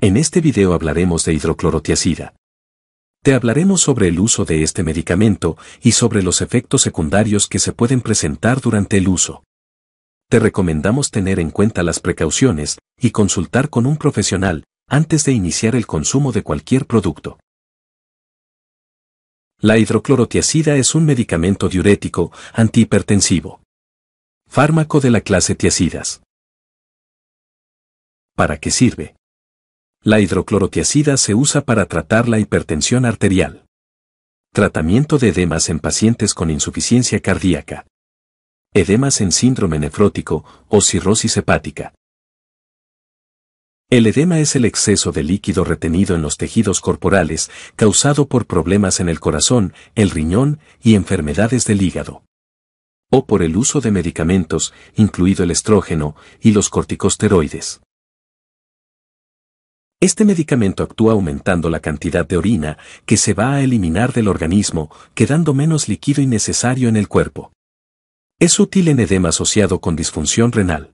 En este video hablaremos de hidroclorotiacida. Te hablaremos sobre el uso de este medicamento y sobre los efectos secundarios que se pueden presentar durante el uso. Te recomendamos tener en cuenta las precauciones y consultar con un profesional antes de iniciar el consumo de cualquier producto. La hidroclorotiazida es un medicamento diurético antihipertensivo. Fármaco de la clase tiazidas. ¿Para qué sirve? La hidroclorotiacida se usa para tratar la hipertensión arterial. Tratamiento de edemas en pacientes con insuficiencia cardíaca. Edemas en síndrome nefrótico o cirrosis hepática. El edema es el exceso de líquido retenido en los tejidos corporales causado por problemas en el corazón, el riñón y enfermedades del hígado. O por el uso de medicamentos, incluido el estrógeno y los corticosteroides. Este medicamento actúa aumentando la cantidad de orina que se va a eliminar del organismo, quedando menos líquido innecesario en el cuerpo. Es útil en edema asociado con disfunción renal.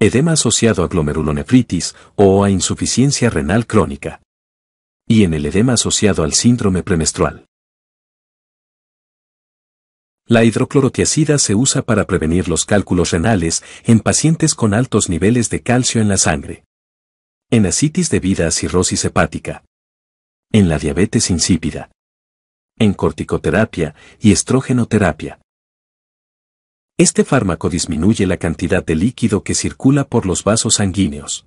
Edema asociado a glomerulonefritis o a insuficiencia renal crónica. Y en el edema asociado al síndrome premenstrual. La hidroclorotiazida se usa para prevenir los cálculos renales en pacientes con altos niveles de calcio en la sangre en asitis debida a cirrosis hepática, en la diabetes insípida, en corticoterapia y estrógenoterapia. Este fármaco disminuye la cantidad de líquido que circula por los vasos sanguíneos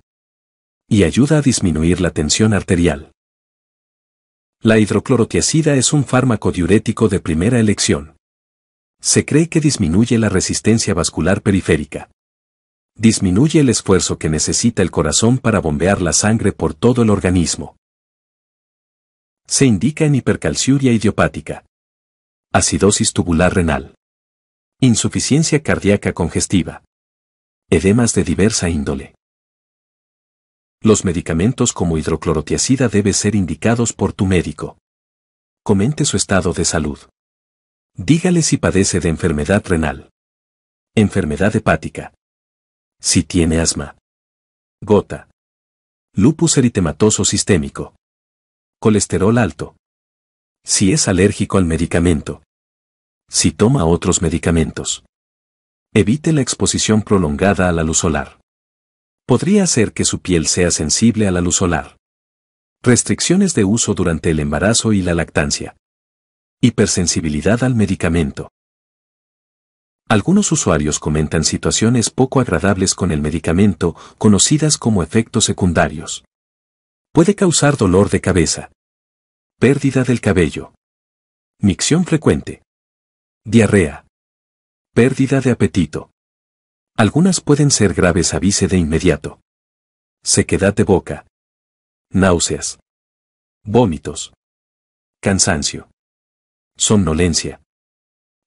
y ayuda a disminuir la tensión arterial. La hidroclorotiacida es un fármaco diurético de primera elección. Se cree que disminuye la resistencia vascular periférica disminuye el esfuerzo que necesita el corazón para bombear la sangre por todo el organismo. Se indica en hipercalciuria idiopática, acidosis tubular renal, insuficiencia cardíaca congestiva, edemas de diversa índole. Los medicamentos como hidroclorotiacida deben ser indicados por tu médico. Comente su estado de salud. Dígale si padece de enfermedad renal, enfermedad hepática, si tiene asma. Gota. Lupus eritematoso sistémico. Colesterol alto. Si es alérgico al medicamento. Si toma otros medicamentos. Evite la exposición prolongada a la luz solar. Podría hacer que su piel sea sensible a la luz solar. Restricciones de uso durante el embarazo y la lactancia. Hipersensibilidad al medicamento. Algunos usuarios comentan situaciones poco agradables con el medicamento, conocidas como efectos secundarios. Puede causar dolor de cabeza, pérdida del cabello, micción frecuente, diarrea, pérdida de apetito. Algunas pueden ser graves, avise de inmediato. Sequedad de boca, náuseas, vómitos, cansancio, somnolencia,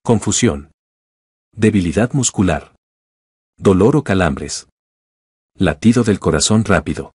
confusión Debilidad muscular. Dolor o calambres. Latido del corazón rápido.